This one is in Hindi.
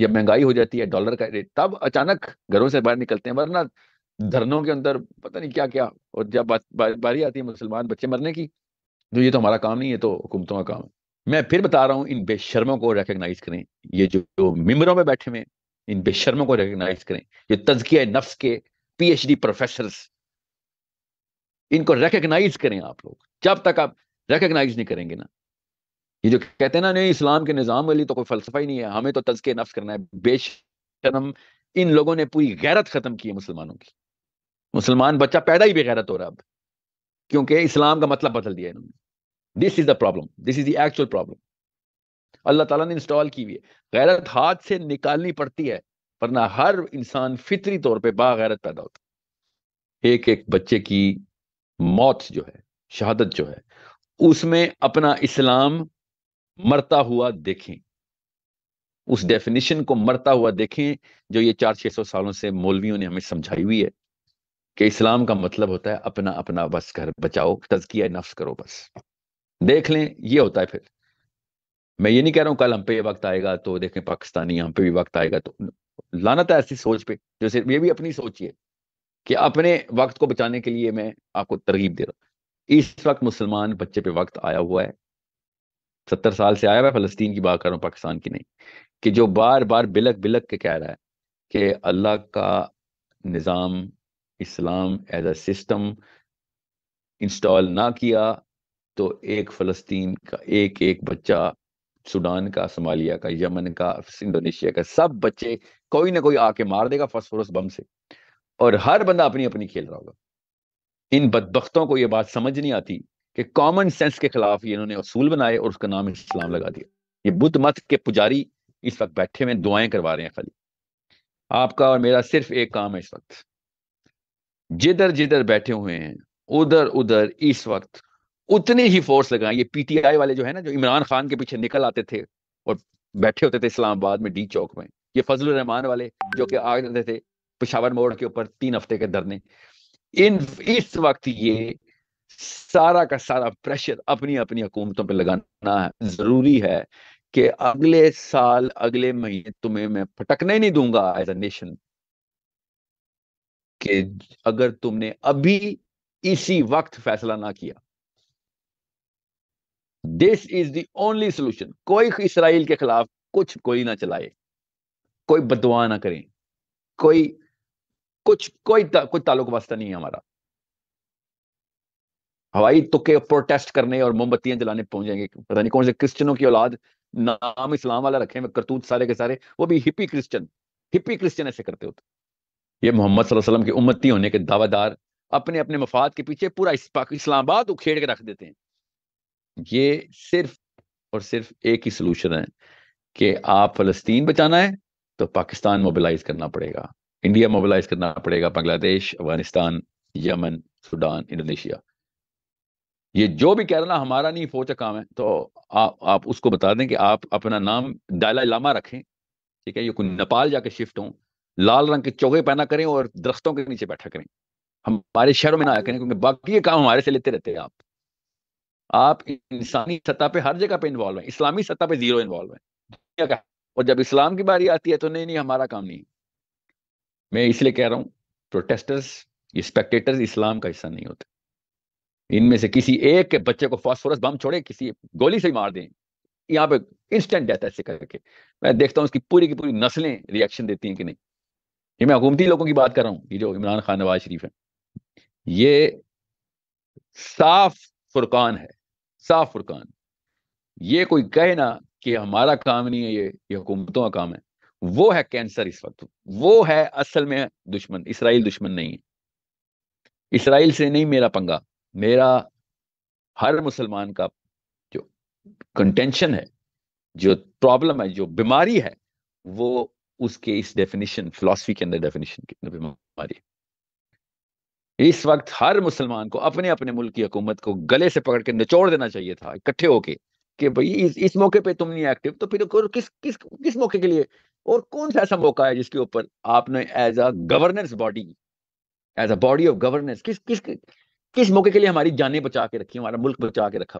जब महंगाई हो जाती है डॉलर का रेट तब अचानक घरों से बाहर निकलते हैं वरना धरनों के अंदर पता नहीं क्या क्या और जब बात बारी आती है मुसलमान बच्चे मरने की तो ये तो हमारा काम नहीं है तो हुकूमतों का काम है मैं फिर बता रहा हूँ इन बेशर्मों को रिकग्नाइज करें ये जो, जो में बैठे हुए इन बेशर्मों को रिकग्नाइज करें ये तजकिया नफ्स के पी एच डी प्रोफेसर इनको रिकग्नाइज करें आप लोग जब तक आप रिकग्नाइज नहीं करेंगे ना ये जो कहते हैं ना नहीं इस्लाम के निज़ाम के लिए तो कोई फलसफा ही नहीं है हमें तो तजके नफ्स करना है बेशरम इन लोगों ने पूरी गैरत ख़त्म की है मुसलमानों की मुसलमान बच्चा पैदा ही बेगैरत हो रहा है अब क्योंकि इस्लाम का मतलब बदल दिया इन्होंने this is the problem this is the actual problem अल्लाह ताला ने इंस्टॉल की हुई है गैरत हाथ से निकालनी पड़ती है वरना हर इंसान फितरी तौर पर बागैरत पैदा होता है एक एक बच्चे की मौत जो है शहादत जो है उसमें अपना इस्लाम मरता हुआ देखें उस डेफिनेशन हम्म। को मरता हुआ देखें जो ये चार छह सौ सालों से मौलवियों ने हमें समझाई हुई है कि इस्लाम का मतलब होता है अपना अपना बस कर बचाओ तजकिया नफ्स करो बस देख लें ये होता है फिर मैं ये नहीं कह रहा हूं कल हम पे ये वक्त आएगा तो देखें पाकिस्तानी हम पे भी वक्त आएगा तो लाना था ऐसी सोच पे जो सिर्फ ये भी अपनी सोच है कि अपने वक्त को बचाने के लिए मैं आपको तरगीब दे रहा हूं इस वक्त मुसलमान बच्चे पे वक्त आया हुआ है सत्तर साल से आया मैं फलस्तीन की बात कर रहा हूँ पाकिस्तान की नहीं कि जो बार बार बिलक बिलक के कह रहा है कि अल्लाह का निज़ाम इस्लाम एज अ सिस्टम इंस्टॉल ना किया तो एक फ़लस्तीन का एक एक बच्चा सूडान का सोमालिया का यमन का इंडोनेशिया का सब बच्चे कोई ना कोई आके मार देगा फॉस्फोरस बम से और हर बंदा अपनी अपनी खेल रहा होगा इन बदबख्तों को ये बात समझ नहीं आती कि कॉमन सेंस के खिलाफ ये इन्होंने असूल बनाए और उसका नाम इस्लाम लगा दिया ये बुद्ध मत के पुजारी इस वक्त बैठे हुए दुआएं करवा रहे हैं खाली आपका और मेरा सिर्फ एक काम है इस वक्त जिधर जिधर बैठे हुए हैं उधर उधर इस वक्त उतनी ही फोर्स लगाएं ये पीटीआई वाले जो है ना जो इमरान खान के पीछे निकल आते थे और बैठे होते थे इस्लामाबाद में डी चौक में ये फजल रहमान वाले जो कि आ जाते थे पिशावर मोड़ के ऊपर तीन हफ्ते के धरने इन इस वक्त ये सारा का सारा प्रेशर अपनी अपनी हुकूमतों पर लगाना है जरूरी है कि अगले साल अगले महीने तुम्हें मैं फटकने नहीं दूंगा एज ए नेशन कि अगर तुमने अभी इसी वक्त फैसला ना किया this is the only solution कोई इसराइल के खिलाफ कुछ कोई ना चलाए कोई बदवा ना करें कोई कुछ कोई ता, कोई ताल्लुक वास्ता नहीं है हमारा हवाई तुके प्रोटेस्ट करने और मोमबत्तियां जलाने पहुंचेंगे पता नहीं कौन से क्रिश्चनों की औलाद नाम इस्लाम वाला रखे हुए करतूत सारे के सारे वो भी हिपी क्रिश्चन हिपी क्रिश्चन ऐसे करते होते ये मोहम्मद वसल्लम के उम्मती होने के दावादार अपने अपने मफाद के पीछे पूरा इस्लामाबाद उखेड़ के रख देते हैं ये सिर्फ और सिर्फ एक ही सोलूशन है कि आप फलस्तीन बचाना है तो पाकिस्तान मोबिलाइज करना पड़ेगा इंडिया मोबिलाइज करना पड़ेगा Bangladesh Afghanistan Yemen Sudan Indonesia ये जो भी कह रहा ना हमारा नहीं फौज का तो काम है तो आ, आप उसको बता दें कि आप अपना नाम डाला लामा रखें ठीक है ये कोई नेपाल जाके शिफ्ट हों लाल रंग के चौके पहना करें और दरख्तों के नीचे बैठा करें हमारे शहरों में ना आया करें क्योंकि बाकी ये काम हमारे से लेते रहते हैं आप आप इंसानी सतह पे हर जगह पे इन्वॉल्व हैं इस्लामी सतह पे जीरो इन्वॉल्व हैं और जब इस्लाम की बारी आती है तो नहीं नहीं हमारा काम नहीं मैं इसलिए कह रहा हूँ प्रोटेस्टर्स ये स्पेक्टेटर्स इस्लाम का हिस्सा नहीं होते इनमें से किसी एक बच्चे को फास्फोरस बम छोड़े किसी गोली से ही मार दें यहाँ पे इंस्टेंट डेथ ऐसे करके मैं देखता हूँ उसकी पूरी की पूरी नस्लें रिएक्शन देती हैं कि नहीं ये मैं हुकूमती लोगों की बात कर रहा हूँ ये जो इमरान खान नवाज शरीफ है ये साफ फुरकान है साफ फुरकान ये कोई कहे ना कि हमारा काम नहीं है ये ये हुकूमतों का काम है वो है कैंसर इस वक्त वो है असल में दुश्मन इसराइल दुश्मन नहीं है इसराइल से नहीं मेरा पंगा मेरा हर मुसलमान का जो कंटेंशन है जो प्रॉब्लम है जो बीमारी है वो उसके इस डेफिनेशन फिलोसफी के अंदर डेफिनेशन अंदर बीमारी इस वक्त हर मुसलमान को अपने अपने मुल्क की हुकूमत को गले से पकड़ के निचोड़ देना चाहिए था इकट्ठे होके कि भाई इस, इस मौके पे तुम नहीं एक्टिव तो फिर किस किस किस मौके के लिए और कौन सा ऐसा मौका है जिसके ऊपर आपने as a governance body as a body of governance किस किस किस मौके के लिए हमारी जानें बचा के रखी हमारा मुल्क बचा के रखा